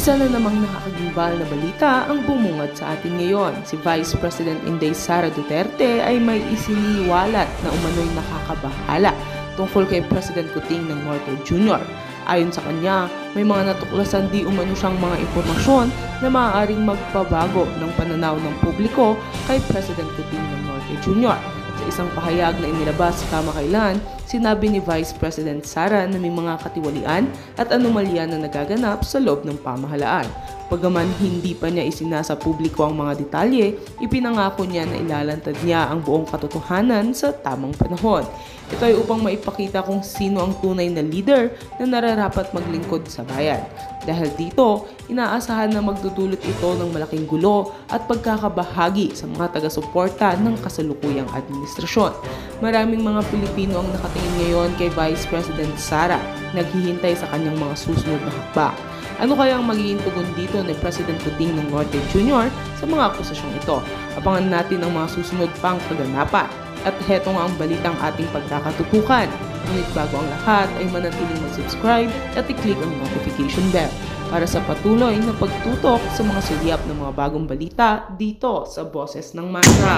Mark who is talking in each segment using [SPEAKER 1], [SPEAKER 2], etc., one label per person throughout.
[SPEAKER 1] Isa na namang nakakagimbal na balita ang bumungad sa atin ngayon. Si Vice President Inday Sara Duterte ay may isiniwalat na umano'y nakakabahala tungkol kay President Kuting ng Norte Jr. Ayon sa kanya, may mga natuklasan di umano siyang mga impormasyon na maaaring magpabago ng pananaw ng publiko kay President Kuting ng Norte Jr isang pahayag na inilabas kamakailan, sinabi ni Vice President Sara na may mga katiwalian at anomalya na nagaganap sa loob ng pamahalaan. Pagaman hindi pa niya isinasa publiko ang mga detalye, ipinangako niya na ilalantad niya ang buong katotohanan sa tamang panahon. Ito ay upang maipakita kung sino ang tunay na leader na nararapat maglingkod sa bayan. Dahil dito, inaasahan na magdudulot ito ng malaking gulo at pagkakabahagi sa mga taga-suporta ng kasalukuyang administrasyon. Maraming mga Pilipino ang nakatingin ngayon kay Vice President Sara, naghihintay sa kanyang mga susunod na hakbang. Ano kaya ang magiging tugon dito ni President Puting ng Norte Jr. sa mga akusasyong ito? Abangan natin ang mga susunod pang kaganapan. At heto nga ang balitang ating pagkakatutukan. Ngunit bago ang lahat ay manatiling mag-subscribe at i-click ang notification bell para sa patuloy na pagtutok sa mga sulyap ng mga bagong balita dito sa Boses ng Masa.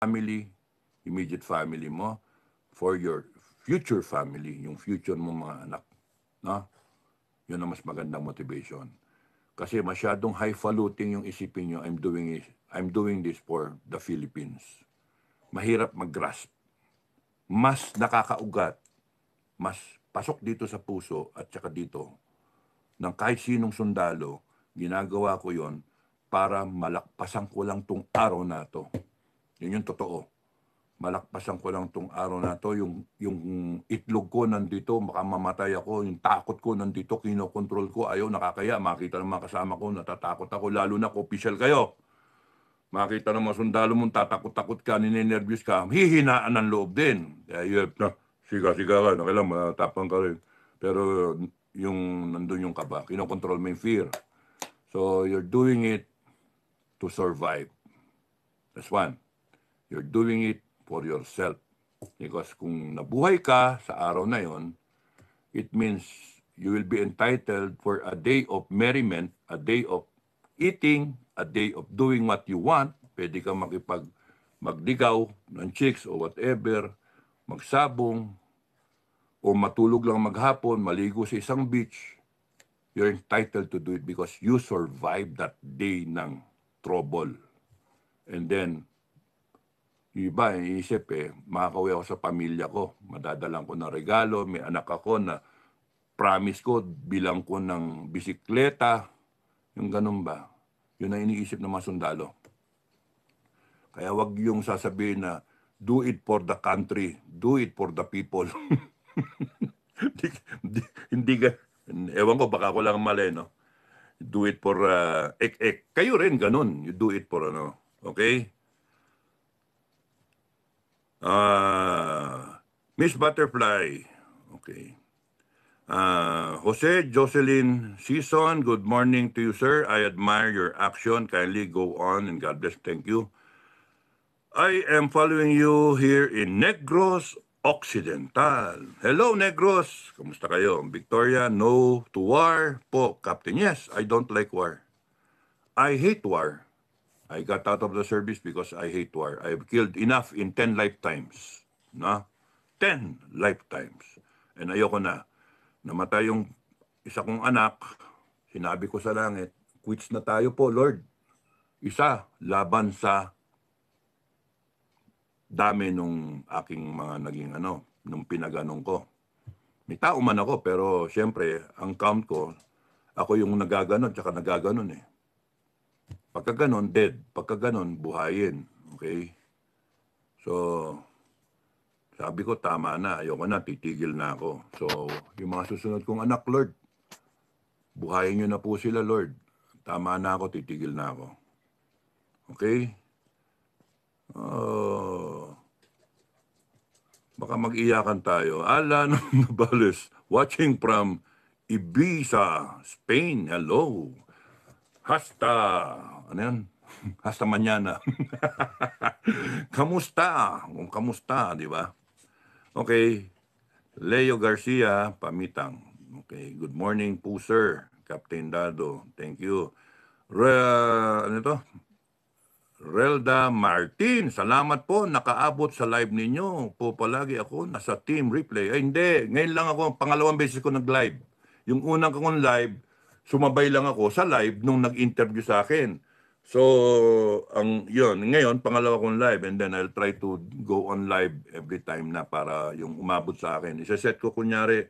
[SPEAKER 2] family, immediate family mo, for your future family, yung future mo mga anak. No? Yun ang mas magandang motivation. Kasi masyadong highfalutin yung isipin nyo, I'm doing, it, I'm doing this for the Philippines. Mahirap mag-grasp. Mas nakakaugat, mas pasok dito sa puso at saka dito ng kahit sinong sundalo, ginagawa ko yon para malakpasan ko lang tong araw na to. Yun yung totoo malakpasan ko lang tong araw na to, yung, yung itlog ko nandito, baka mamatay ako, yung takot ko nandito, kinokontrol ko, ayo nakakaya, makita ng mga kasama ko, natatakot ako, lalo na ko, official kayo. Makita ng mga sundalo mo, tatakot-takot ka, ninenervyos ka, hihinaan ang loob din. Kaya you have to, siga-siga ka, nakilang, matapang ka rin. Pero yung nandun yung kaba, kinokontrol mo yung fear. So you're doing it to survive. That's one. You're doing it for yourself. Because kung nabuhay ka sa araw na yon, it means you will be entitled for a day of merriment, a day of eating, a day of doing what you want. Pwede ka makipag magdigaw ng chicks or whatever, magsabong, o matulog lang maghapon, maligo sa isang beach. You're entitled to do it because you survived that day ng trouble. And then, iba, eh, iisip eh, makakauwi ako sa pamilya ko, madadalang ko ng regalo, may anak ako na promise ko, bilang ko ng bisikleta, yung ganun ba? Yun ang iniisip ng mga sundalo. Kaya wag yung sasabihin na, do it for the country, do it for the people. hindi, hindi, hindi ka, ewan ko, baka ko lang mali, no? Do it for, uh, ah, ek, ek. Kayo rin, ganun. You do it for, ano, okay? Uh, Miss Butterfly. Okay. Uh, Jose Jocelyn Season, good morning to you, sir. I admire your action. Kindly go on and God bless. Thank you. I am following you here in Negros Occidental. Hello, Negros. Kamusta kayo? Victoria, no to war po. Captain, yes, I don't like war. I hate war. I got out of the service because I hate war. I've killed enough in 10 lifetimes. No? 10 lifetimes. And ayoko na. Namatay yung isa kong anak. Sinabi ko sa langit, quits na tayo po, Lord. Isa, laban sa dami nung aking mga naging ano, nung pinaganong ko. May tao man ako, pero siyempre, ang count ko, ako yung nagaganon, tsaka nagaganon eh. Pagka ganon, dead. Pagkaganon, buhayin. Okay? So, sabi ko, tama na. Ayoko na, titigil na ako. So, yung mga susunod kong anak, Lord, buhayin nyo na po sila, Lord. Tama na ako, titigil na ako. Okay? Oh, baka mag-iyakan tayo. Alan Nabales, watching from Ibiza, Spain. Hello. Hasta ano yan? Hasta manyana. kamusta? Kamusta, di ba? Okay. Leo Garcia, pamitang. Okay. Good morning po, sir. Captain Dado. Thank you. Re, ano to? Relda Martin, salamat po. Nakaabot sa live ninyo. Po palagi ako nasa team replay. Ay hindi, ngayon lang ako, pangalawang beses ko nag-live. Yung unang kong live, sumabay lang ako sa live nung nag-interview sa akin So, ang yun, ngayon, pangalawa kong live and then I'll try to go on live every time na para yung umabot sa akin. Isa-set ko kunyari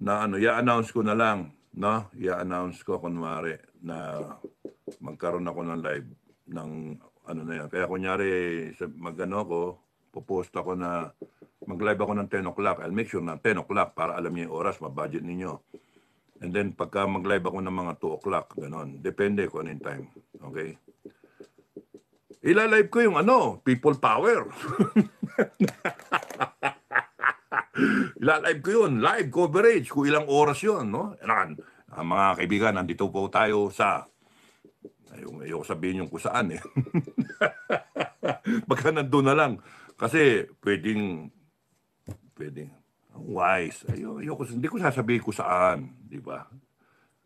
[SPEAKER 2] na ano, i-announce ko na lang, no? I-announce ko kunwari na magkaroon ako ng live ng ano na yan. Kaya kunyari, magano ano ko, popost ako na mag-live ako ng 10 o'clock. I'll make sure na 10 o'clock para alam niyo yung oras, mabudget ninyo. And then pagka mag-live ako ng mga 2 o'clock, ganun. Depende kung ano time. Okay? Ilalive ko yung ano, people power. Ilalive ko yun, live coverage, kung ilang oras yun. No? And, uh, ah, mga kaibigan, nandito po tayo sa, ayoko, ayoko sabihin yung kung saan eh. Baka nandun na lang. Kasi pwedeng, pwedeng, wise. Ayoko, ayoko, hindi ko sasabihin kung saan, di ba?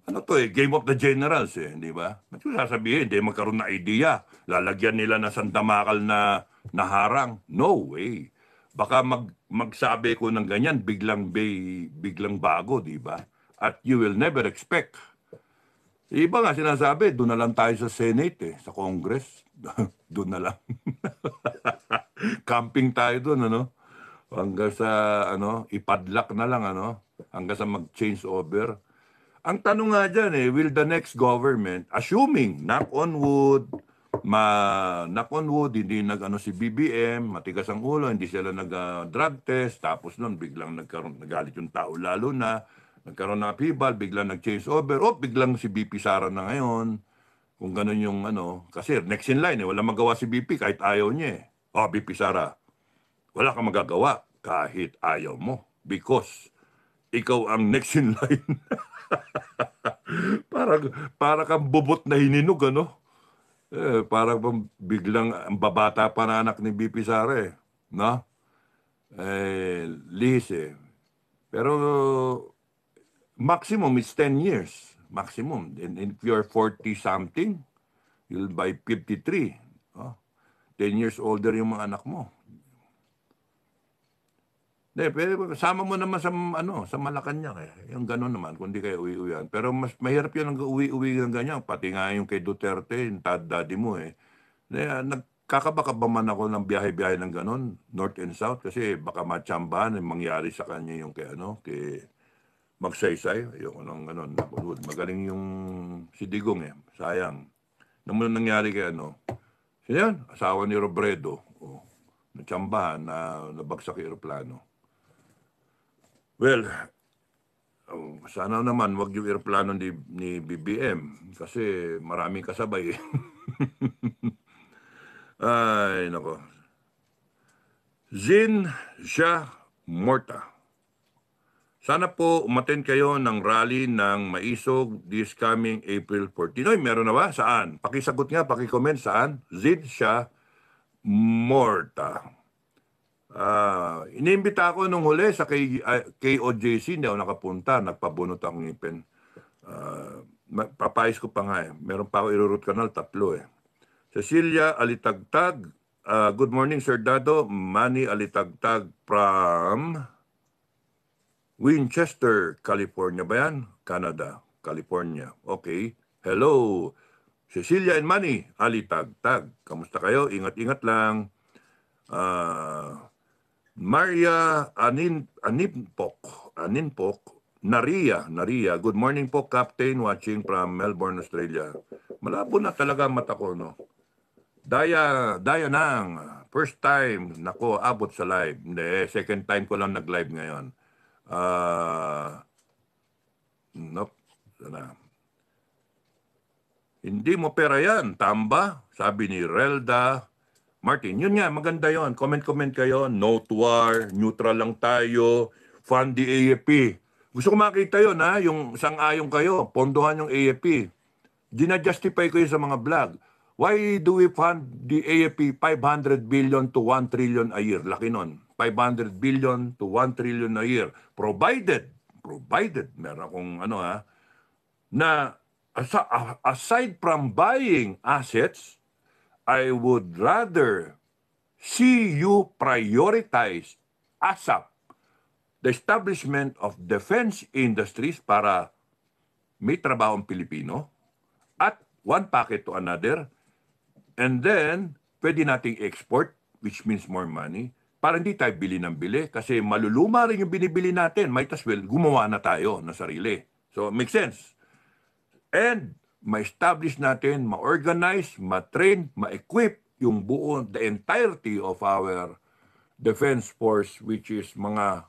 [SPEAKER 2] ano to eh, Game of the Generals eh, di ba? Ba't ko sasabihin, hindi magkaroon na idea. Lalagyan nila ng sandamakal na, na harang. No way. Baka mag, magsabi ko ng ganyan, biglang, bay, biglang bago, di ba? At you will never expect. Iba nga sinasabi, doon na lang tayo sa Senate eh, sa Congress. doon na lang. Camping tayo doon, ano? Hanggang sa, ano, ipadlak na lang, ano? Hanggang sa mag-change over ang tanong nga dyan eh, will the next government, assuming, knock on wood, ma knock on wood, hindi nag-ano si BBM, matigas ang ulo, hindi sila nag-drug test, tapos nun biglang nagkaroon, nagalit yung tao lalo na, nagkaroon na pibal, biglang nag-change over, oh, biglang si BP Sara na ngayon. Kung ganun yung ano, kasi next in line eh, wala magawa si BP kahit ayaw niya eh. Oh, BP Sara, wala kang magagawa kahit ayaw mo because ikaw ang next in line. parang, parang kang bubot na hininog, ano? Eh, parang biglang ang babata pa na anak ni BP Sara eh. No? Eh, lihis eh. Pero maximum is 10 years. Maximum. And, and if you're 40 something, you'll buy 53. Oh, 10 years older yung mga anak mo. De, pero sama mo naman sa ano, sa Malacanang eh. Yung gano'n naman kundi kayo uwi-uwian. Pero mas mahirap 'yun ang uwi-uwi ng ganyan, pati nga yung kay Duterte, yung tad daddy mo eh. De, ah, nagkakabaka ba man ako ng biyahe-biyahe ng gano'n, north and south kasi baka matsambahan yung eh, mangyari sa kanya yung kay ano, kay magsaysay, yung anong gano'n, nakulod. Magaling yung si Digong eh, sayang. Naman nangyari kay ano, siya yan, asawa ni Robredo, oh, natsambahan na nabagsak yung aeroplano. Well, sana naman wag yung airplano ni, ni BBM kasi maraming kasabay. Ay, nako. Zin Shah Morta. Sana po umaten kayo ng rally ng Maisog this coming April 14. Oy, meron na ba? Saan? Pakisagot nga, pakicomment saan? Zin Shah Morta. Uh, inimbita ako nung huli sa ah, K, uh, KOJC, hindi ako nakapunta, nagpabunot ang ngipin. Uh, ah, papayos ko pa nga eh. Meron pa ako irurot kanal, tatlo eh. Cecilia Alitagtag, uh, good morning Sir Dado, Manny Alitagtag from Winchester, California ba yan? Canada, California. Okay. Hello, Cecilia and Manny Alitagtag. Kamusta kayo? Ingat-ingat lang. Uh, Maria Anin, Aninpok, Aninpok, Naria, Naria. Good morning po, Captain, watching from Melbourne, Australia. Malabo na talaga mata ko, no? Daya, daya nang. First time, nako, abot sa live. Hindi, eh, second time ko lang nag-live ngayon. Uh, nope, sana. Hindi mo pera yan, tamba, sabi ni Relda Martin, yun nga, maganda yon. Comment-comment kayo. No war, neutral lang tayo, fund the AFP. Gusto ko makita yon ha, yung sang-ayon kayo, pondohan yung AFP. Dinajustify ko yun sa mga vlog. Why do we fund the AFP 500 billion to 1 trillion a year? Laki nun. 500 billion to 1 trillion a year. Provided, provided, meron akong ano ha, na aside from buying assets, I would rather see you prioritize ASAP the establishment of defense industries para may trabaho ang Pilipino at one packet to another and then pwede nating export which means more money para hindi tayo bili ng bili kasi maluluma rin yung binibili natin might as well gumawa na tayo ng sarili so makes sense and ma-establish natin, ma-organize, ma-train, ma-equip yung buo, the entirety of our defense force which is mga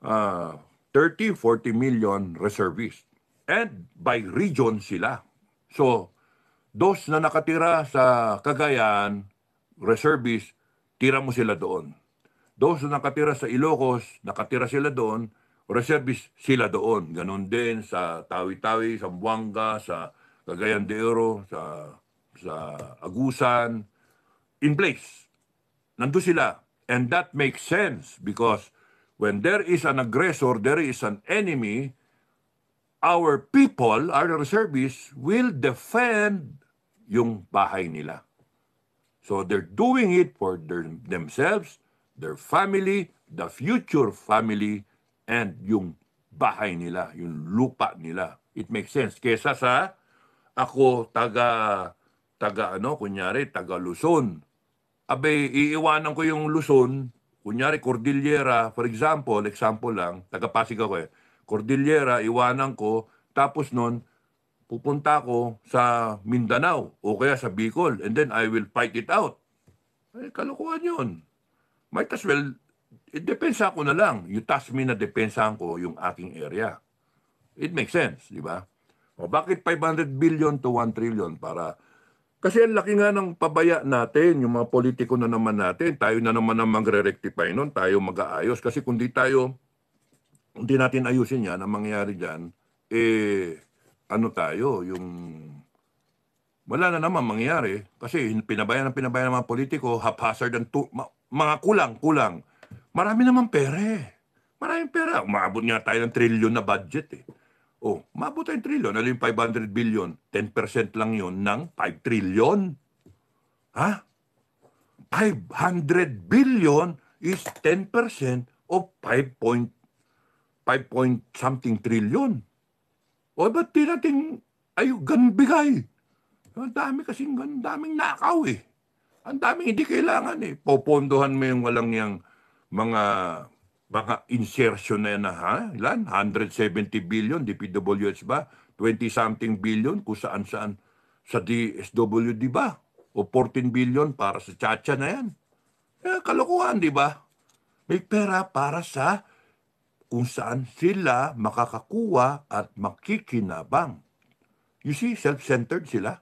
[SPEAKER 2] uh, 30, 40 million reservists. And by region sila. So, those na nakatira sa Cagayan, reservists, tira mo sila doon. Those na nakatira sa Ilocos, nakatira sila doon, reservists sila doon. Ganon din sa Tawi-Tawi, sa Buanga, sa Cagayan de Oro, sa, sa Agusan. In place. Nandun sila. And that makes sense because when there is an aggressor, there is an enemy, our people, our reservists, will defend yung bahay nila. So they're doing it for their, themselves, their family, the future family and yung bahay nila, yung lupa nila. It makes sense. Kesa sa ako taga, taga ano, kunyari, taga Luzon. Abe, iiwanan ko yung Luzon, kunyari Cordillera, for example, example lang, taga Pasig ako eh. Cordillera, iwanan ko, tapos noon pupunta ako sa Mindanao o kaya sa Bicol and then I will fight it out. Ay, eh, kalukuhan yun. Might as well eh, depensa ako na lang. You task me na depensahan ko yung aking area. It makes sense, di ba? O bakit 500 billion to 1 trillion para kasi ang laki nga ng pabaya natin, yung mga politiko na naman natin, tayo na naman ang magre-rectify nun, tayo mag-aayos. Kasi kung di tayo, kung di natin ayusin yan, ang mangyayari dyan, eh, ano tayo, yung wala na naman mangyayari. Kasi pinabayan ng pinabayan ng mga politiko, haphazard ang tu- mga kulang-kulang Marami naman pera eh. Maraming pera. Umabot nga tayo ng trilyon na budget eh. Oh, umabot tayo ng trilyon. Ano yung 500 billion? 10% lang yon ng 5 trilyon. Ha? 500 billion is 10% of 5 point, 5 point something trillion. O, oh, ba't di natin ay ganun bigay? Ang dami kasing, ang daming nakaw eh. Ang daming hindi kailangan eh. Popondohan mo yung walang yang mga mga insertion na yan ha? Ilan? 170 billion, DPWH ba? 20-something billion kung saan-saan sa DSWD ba? O 14 billion para sa chacha na yan. Eh, kalokohan, di ba? May pera para sa kung saan sila makakakuha at makikinabang. You see, self-centered sila.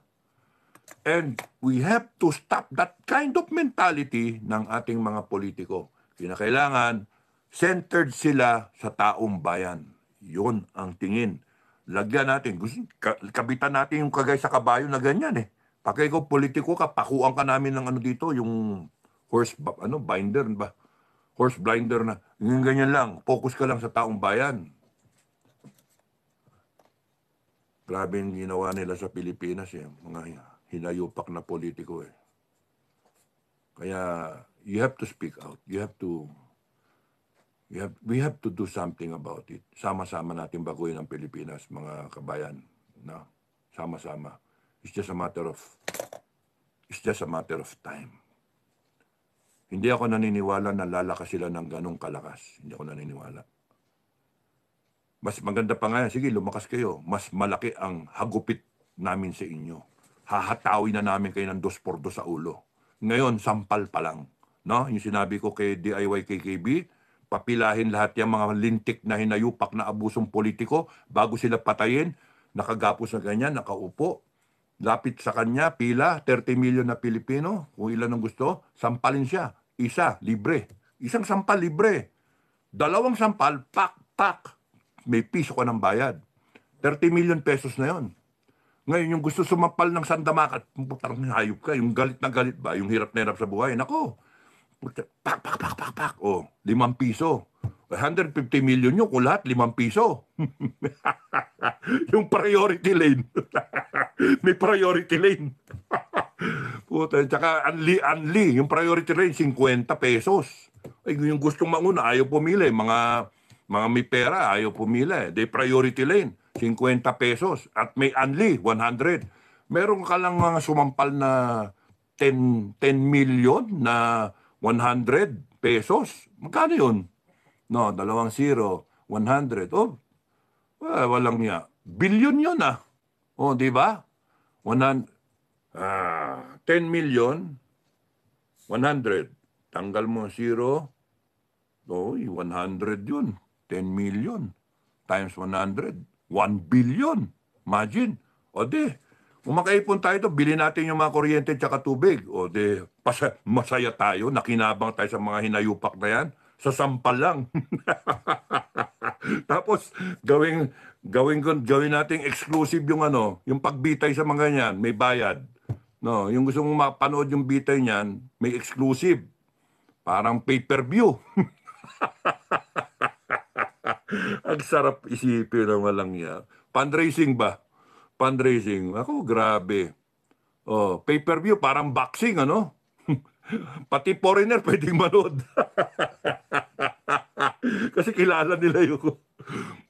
[SPEAKER 2] And we have to stop that kind of mentality ng ating mga politiko. Kinakailangan, centered sila sa taong bayan. Yun ang tingin. Lagyan natin. Kabitan natin yung kagay sa kabayo na ganyan eh. Pagka ko politiko ka, pakuan ka namin ng ano dito, yung horse ano binder ba? Horse blinder na. Yung ganyan lang. Focus ka lang sa taong bayan. Grabe yung ginawa nila sa Pilipinas eh. Mga hinayupak na politiko eh. Kaya you have to speak out. You have to you have, we have to do something about it. Sama-sama natin baguhin ang Pilipinas, mga kabayan. No? Sama-sama. It's just a matter of it's just a matter of time. Hindi ako naniniwala na lalakas sila ng ganong kalakas. Hindi ako naniniwala. Mas maganda pa nga yan. Sige, lumakas kayo. Mas malaki ang hagupit namin sa inyo. Hahatawin na namin kayo ng dos por dos sa ulo. Ngayon, sampal pa lang no? Yung sinabi ko kay DIY KKB, papilahin lahat yung mga lintik na hinayupak na abusong politiko bago sila patayin, nakagapos na ganyan, nakaupo, lapit sa kanya, pila, 30 milyon na Pilipino, kung ilan ang gusto, sampalin siya, isa, libre. Isang sampal, libre. Dalawang sampal, pak, pak, may piso ka ng bayad. 30 million pesos na yon. Ngayon, yung gusto sumampal ng sandamakat, putang hayop ka, yung galit na galit ba, yung hirap na hirap sa buhay, nako, Pak, pak, pak, pak, pak. O, oh, limang piso. 150 eh, million yun kung lahat, limang piso. yung priority lane. May priority lane. Puta, tsaka unli, unli. Yung priority lane, 50 pesos. Ay, yung gustong manguna, ayaw pumili. Mga, mga may pera, ayaw pumili. They priority lane, 50 pesos. At may unli, 100. Meron ka lang mga sumampal na 10, 10 million na 100 pesos. Magkano yun? No, dalawang zero, 100. Oh, well, walang niya. Billion yun ah. Oh, di ba? 100, ah, 10 million, 100. Tanggal mo zero, oy, 100 yun. 10 million times 100, 1 billion. Imagine. O di, kung makaipon tayo ito, bilhin natin yung mga kuryente at tubig. O de, pasa, masaya tayo, nakinabang tayo sa mga hinayupak na yan. Sa sampal lang. Tapos, gawing, gawing, gawin natin exclusive yung ano, yung pagbitay sa mga yan, may bayad. No, yung gusto mong mapanood yung bitay niyan, may exclusive. Parang pay-per-view. Ang sarap isipin ng walang yan. Fundraising ba? fundraising. Ako, grabe. Oh, pay-per-view, parang boxing, ano? Pati foreigner pwedeng manood. Kasi kilala nila yung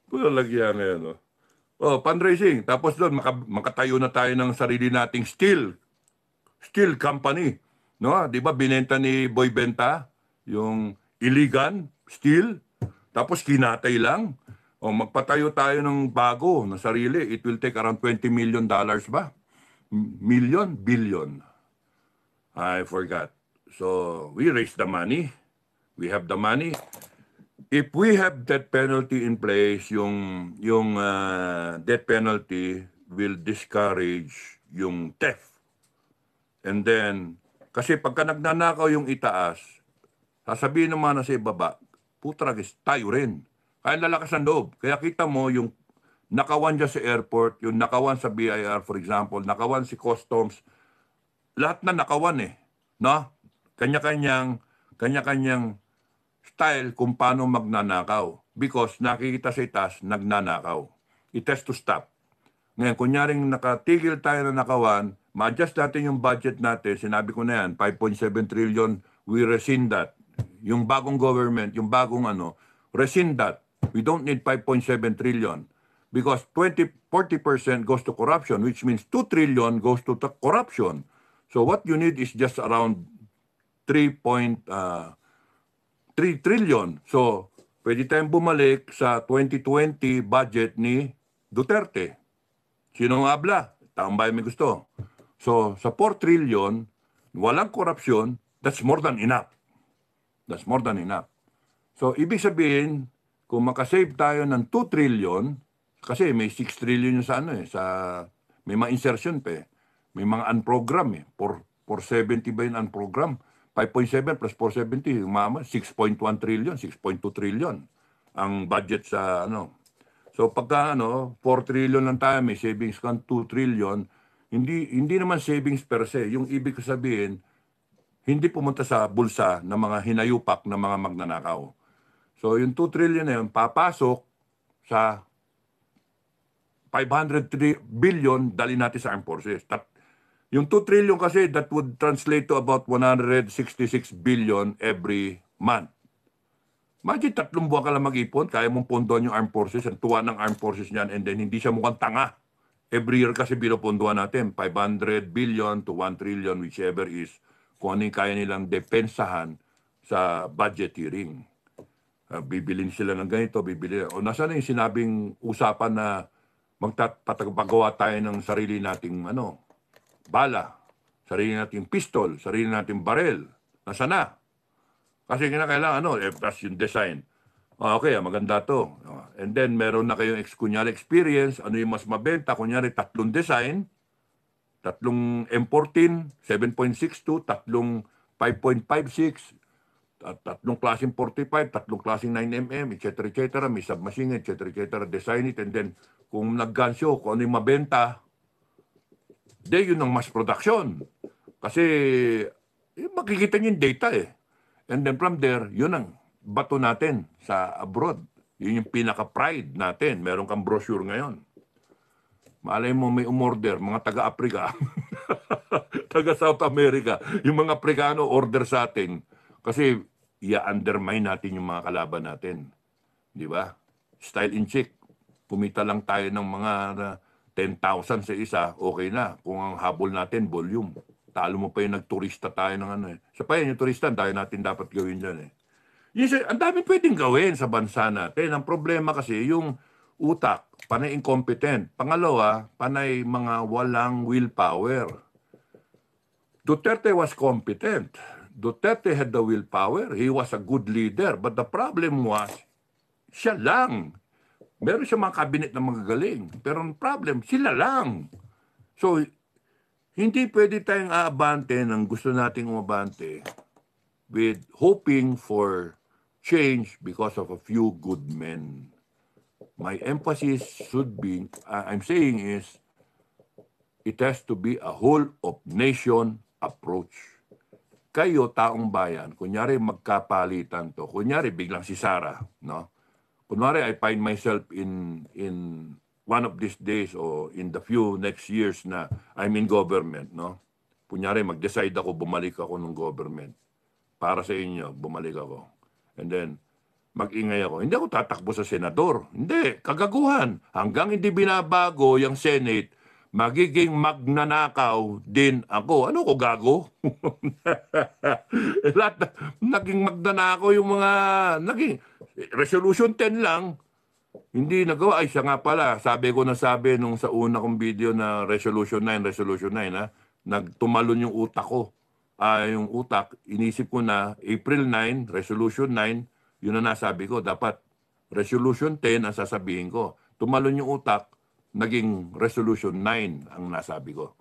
[SPEAKER 2] Puro lagyan na yan, oh. Oh, fundraising. Tapos doon, maka, makatayo na tayo ng sarili nating steel. Steel company. No? Di ba binenta ni Boy Benta yung Iligan Steel? Tapos kinatay lang. O magpatayo tayo ng bago na sarili, it will take around 20 million dollars ba? Million? Billion. I forgot. So we raise the money. We have the money. If we have that penalty in place, yung, yung uh, death penalty will discourage yung theft. And then, kasi pagka nagnanakaw yung itaas, sasabihin naman na sa ibaba, putragis, tayo rin. Kaya lalakas ang loob. Kaya kita mo yung nakawan dyan sa airport, yung nakawan sa BIR for example, nakawan si customs, lahat na nakawan eh. No? Kanya-kanyang kanya-kanyang style kung paano magnanakaw. Because nakikita sa itas, nagnanakaw. It has to stop. Ngayon, kunyaring nakatigil tayo na nakawan, ma-adjust natin yung budget natin. Sinabi ko na yan, 5.7 trillion, we rescind that. Yung bagong government, yung bagong ano, rescind that. We don't need 5.7 trillion because 20, 40% goes to corruption, which means 2 trillion goes to corruption. So what you need is just around 3.3 uh, 3 trillion. So pwede tayong bumalik sa 2020 budget ni Duterte. Sinong abla? Tambay may gusto. So sa 4 trillion, walang korupsyon, that's more than enough. That's more than enough. So ibig sabihin, kung makasave tayo ng 2 trillion, kasi may 6 trillion sa ano eh, sa, may mga insertion pa eh. May mga unprogram eh. For, 470 ba yun unprogram? 5.7 plus 470, mama, 6.1 trillion, 6.2 trillion ang budget sa ano. So pagka ano, 4 trillion lang tayo, may savings kan 2 trillion, hindi hindi naman savings per se. Yung ibig ko sabihin, hindi pumunta sa bulsa ng mga hinayupak ng mga magnanakaw. So yung 2 trillion na yun papasok sa 503 billion dali natin sa armed forces. That, yung 2 trillion kasi that would translate to about 166 billion every month. Imagine tatlong buwan ka lang mag-ipon, kaya mong pondoan yung armed forces, ang tuwa ng armed forces niyan, and then hindi siya mukhang tanga. Every year kasi binupondoan natin, 500 billion to 1 trillion, whichever is, kung ano yung kaya nilang depensahan sa budget hearing. Ah, bibilin sila ng ganito, bibili. O nasa na yung sinabing usapan na magtatagawa tayo ng sarili nating ano, bala, sarili nating pistol, sarili nating barel. Nasa na? Kasi kinakailangan ano, eh, plus yung design. Ah, okay, ah, maganda to. And then meron na kayong ex kunyari experience, ano yung mas mabenta, kunyari tatlong design, tatlong M14, 7.62, tatlong 5.56, at tatlong klaseng 45, tatlong klaseng 9mm, etc. etc. May submachine, etc. etc. Design it and then kung nag-gun naggansyo, kung ano yung mabenta, de yun ang mass production. Kasi eh, makikita niyo yung data eh. And then from there, yun ang bato natin sa abroad. Yun yung pinaka-pride natin. Meron kang brochure ngayon. Malay mo may umorder, mga taga-Africa, taga-South America. Yung mga Afrikano order sa atin. Kasi i-undermine natin yung mga kalaban natin. Di ba? Style in check. Pumita lang tayo ng mga 10,000 uh, sa isa, okay na. Kung ang habol natin, volume. Talo mo pa yung nagturista tayo ng ano eh. Sa pa yung turista, dahil natin dapat gawin dyan eh. Yes, ang dami pwedeng gawin sa bansa natin. Ang problema kasi yung utak, panay incompetent. Pangalawa, panay mga walang willpower. Duterte was competent Duterte had the willpower. He was a good leader. But the problem was, siya lang. Meron siya mga kabinet na magagaling. Pero ang problem, sila lang. So, hindi pwede tayong aabante ng gusto nating umabante with hoping for change because of a few good men. My emphasis should be, uh, I'm saying is, it has to be a whole of nation approach kayo taong bayan, kunyari magkapalitan to, kunyari biglang si Sarah, no? Kunwari I find myself in in one of these days or in the few next years na I'm in government, no? Kunyari mag-decide ako bumalik ako ng government para sa inyo, bumalik ako. And then mag-ingay ako. Hindi ako tatakbo sa senador. Hindi, kagaguhan. Hanggang hindi binabago yung Senate, magiging magnanakaw din ako. Ano ko gago? Lahat naging magnanakaw yung mga naging resolution 10 lang. Hindi nagawa. Ay siya nga pala. Sabi ko na sabi nung sa una kong video na resolution 9, resolution 9 ha. Nagtumalon yung utak ko. Ah, yung utak, inisip ko na April 9, resolution 9, yun na nasabi ko. Dapat resolution 10 ang sasabihin ko. Tumalon yung utak, naging resolution 9 ang nasabi ko.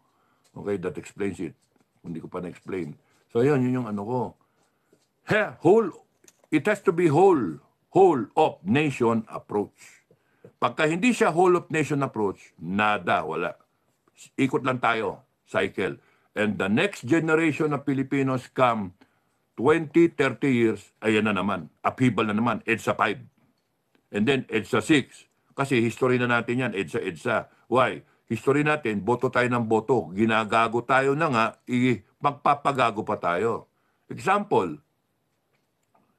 [SPEAKER 2] Okay, that explains it. Hindi ko pa na-explain. So ayun, yun yung ano ko. He, whole, it has to be whole, whole of nation approach. Pagka hindi siya whole of nation approach, nada, wala. Ikot lang tayo, cycle. And the next generation of Filipinos come 20, 30 years, ayan na naman. Upheaval na naman. It's a 5. And then it's a 6. Kasi history na natin yan, EDSA-EDSA. Why? History natin, boto tayo ng boto. Ginagago tayo na nga, i- magpapagago pa tayo. Example,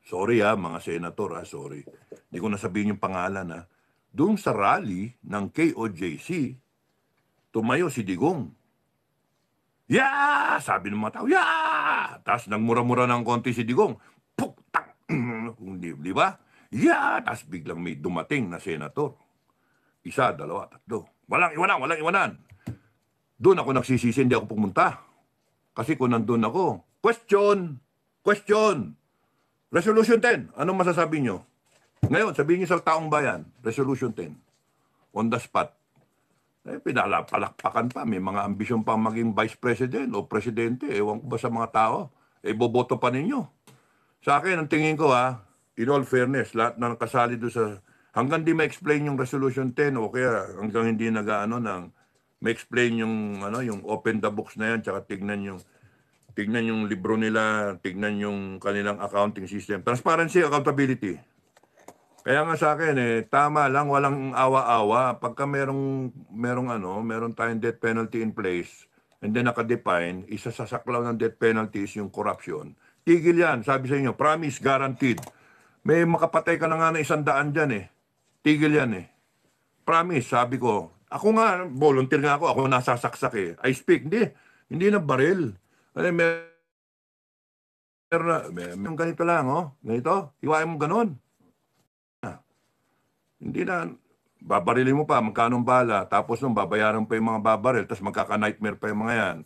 [SPEAKER 2] sorry ha, ah, mga senator ha, ah, sorry. Hindi ko nasabihin yung pangalan ha. Ah. Doon sa rally ng KOJC, tumayo si Digong. Yeah! Sabi ng mga tao, yeah! Tapos nagmura-mura ng konti si Digong. Puk! Tak! di, di ba? Yeah! Tapos biglang may dumating na senator. Isa, dalawa, tatlo. Walang iwanan, walang iwanan. Doon ako nagsisisi, hindi ako pumunta. Kasi kung nandun ako, question, question. Resolution 10, anong masasabi nyo? Ngayon, sabihin nyo sa taong bayan, Resolution 10, on the spot. Eh, pinalapalakpakan pa, may mga ambisyon pang maging vice president o presidente, ewan ko ba sa mga tao, eh boboto pa ninyo. Sa akin, ang tingin ko ha, in all fairness, lahat na kasali doon sa hanggang di ma-explain yung Resolution 10 o kaya hanggang hindi nagaano ng ma-explain yung ano yung open the books na yan tsaka tignan yung tignan yung libro nila, tignan yung kanilang accounting system. Transparency, accountability. Kaya nga sa akin eh tama lang walang awa-awa pagka merong merong ano, meron tayong death penalty in place and then naka-define, isa sa saklaw ng death penalty is yung corruption. Tigil yan, sabi sa inyo, promise, guaranteed. May makapatay ka na nga na isang daan dyan eh. Tigil yan eh. Promise, sabi ko. Ako nga, volunteer nga ako. Ako nasasaksak eh. I speak. Hindi. Hindi na baril. Ano, may pero yung ganito lang, oh. Ganito. Iwain mo ganun. Ah. Hindi na, babarilin mo pa, magkanong bala. Tapos nung babayaran pa yung mga babaril, tapos magkaka-nightmare pa yung mga yan.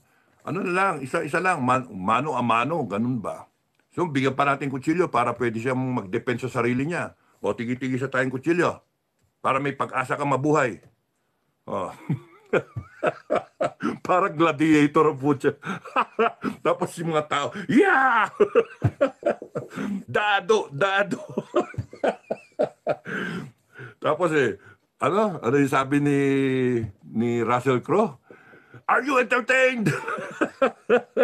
[SPEAKER 2] Ano na lang, isa-isa lang, man, mano a mano, ganun ba? So, bigyan pa natin kutsilyo para pwede siyang magdepensa sa sarili niya. O, tigitigi sa tayong kutsilyo para may pag-asa ka mabuhay. Oh. Parang gladiator ang putya. Tapos yung mga tao, yeah! dado, dado. Tapos eh, ano, ano yung sabi ni, ni Russell Crowe? Are you entertained?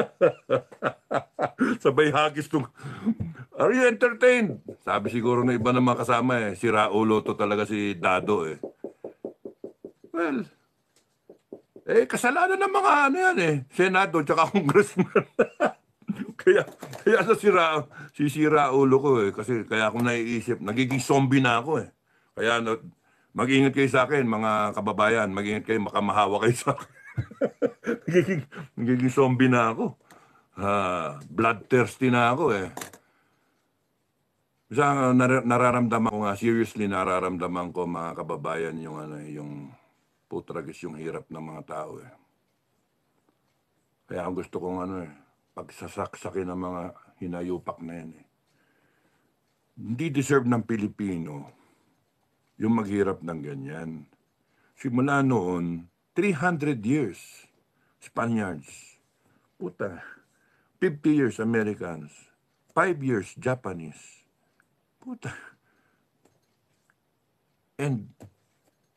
[SPEAKER 2] Sabay hagis nung, Are you entertained? Sabi siguro na iba na mga kasama eh. Si Raulo to talaga si Dado eh. Well, eh kasalanan ng mga ano yan eh. Senado tsaka congressman. kaya kaya sa si, Ra, si, si Raulo ko eh. Kasi kaya ako naiisip. Nagiging zombie na ako eh. Kaya mag-ingat kayo sa akin mga kababayan. Mag-ingat kayo. Makamahawa kayo sa akin nagiging, nagiging zombie na ako. Uh, bloodthirsty na ako eh. Bisa nar- nararamdaman ko nga, seriously nararamdaman ko mga kababayan yung ano eh, yung putragis yung hirap ng mga tao eh. Kaya gusto kong ano eh, pagsasaksakin ng mga hinayupak na yan eh. Hindi deserve ng Pilipino yung maghirap ng ganyan. Simula noon, 300 years Spaniards. Puta. 50 years Americans. 5 years Japanese. Puta. And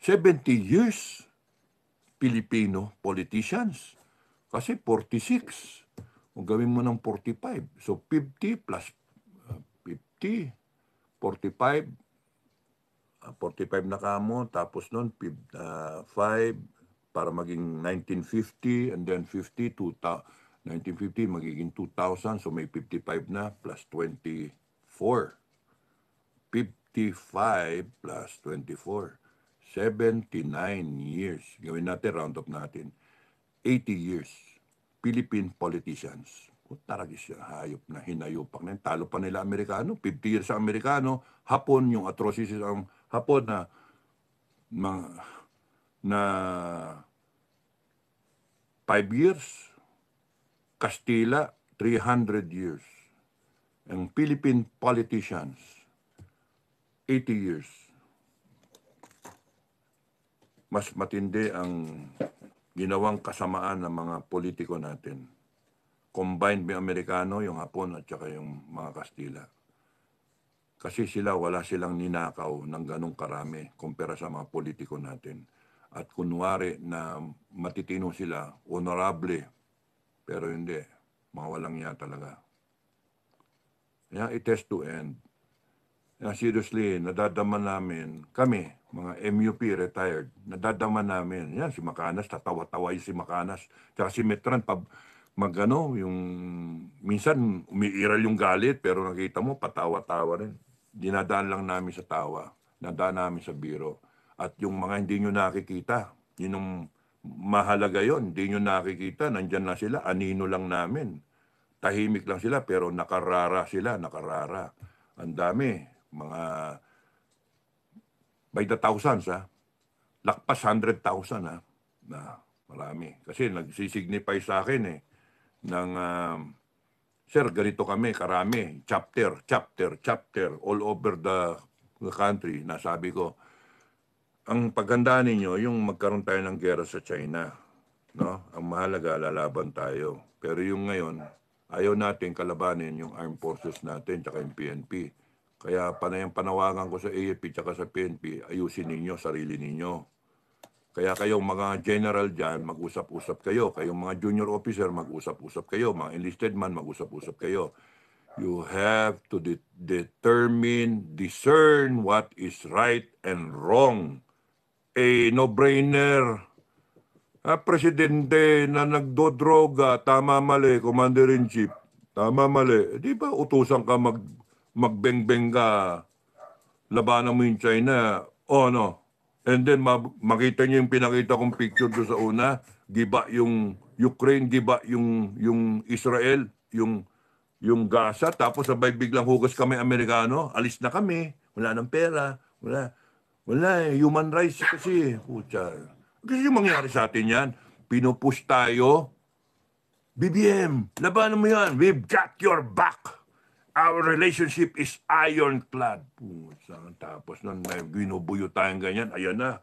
[SPEAKER 2] 70 years Filipino politicians. Kasi 46. Kung gawin mo ng 45. So 50 plus 50, 45, 45 na kamo, tapos nun, 5, para maging 1950 and then 50 to ta- 1950 magiging 2000 so may 55 na plus 24 55 plus 24 79 years gawin natin round up natin 80 years Philippine politicians Taragis yan, hayop na, hinayupak na. Talo pa nila Amerikano, 50 years sa Amerikano. Hapon, yung atrocities ang hapon na mga na 5 years. Kastila, 300 years. And Philippine politicians, 80 years. Mas matindi ang ginawang kasamaan ng mga politiko natin. Combined may Amerikano, yung Hapon at saka yung mga Kastila. Kasi sila, wala silang ninakaw ng ganong karami kumpara sa mga politiko natin at kunwari na matitino sila, honorable, pero hindi, mga niya talaga. Kaya it has to end. Kaya seriously, nadadama namin, kami, mga MUP retired, nadadaman namin. Yan, si Makanas, tatawa-tawa si Makanas. Tsaka si Metran, pag mag yung, minsan umiiral yung galit, pero nakita mo, patawa-tawa rin. Dinadaan lang namin sa tawa, nadaan namin sa biro. At yung mga hindi nyo nakikita, yun ang mahalaga yon Hindi nyo nakikita, nandyan lang sila, anino lang namin. Tahimik lang sila, pero nakarara sila, nakarara. Ang dami, mga by the thousands ha. Ah. Lakpas 100,000 ha. Ah, na, marami. Kasi nagsisignify sa akin eh, ng uh, Sir, ganito kami, karami, chapter, chapter, chapter, all over the country. Nasabi ko, ang paghandaan ninyo yung magkaroon tayo ng gera sa China. No? Ang mahalaga, lalaban tayo. Pero yung ngayon, ayaw natin kalabanin yung armed forces natin tsaka yung PNP. Kaya panayang panawagan ko sa AFP tsaka sa PNP, ayusin ninyo, sarili ninyo. Kaya kayong mga general dyan, mag-usap-usap kayo. Kayong mga junior officer, mag-usap-usap kayo. Mga enlisted man, mag-usap-usap kayo. You have to de- determine, discern what is right and wrong a no-brainer. Ah, presidente na nagdodroga, tama mali, commander-in-chief, tama mali. Eh, di ba utusan ka mag, magbengbeng ka, labanan mo yung China, o oh, ano? And then makita niyo yung pinakita kong picture do sa una, giba yung Ukraine, giba yung yung Israel, yung yung Gaza, tapos sabay biglang hugas kami Amerikano, alis na kami, wala nang pera, wala. Wala eh, human rights kasi, putya. Kasi yung mangyari sa atin yan, pinupush tayo. BBM, labanan mo yan. We've got your back. Our relationship is ironclad. Putya, tapos nun, ginubuyo tayong ganyan. Ayan na,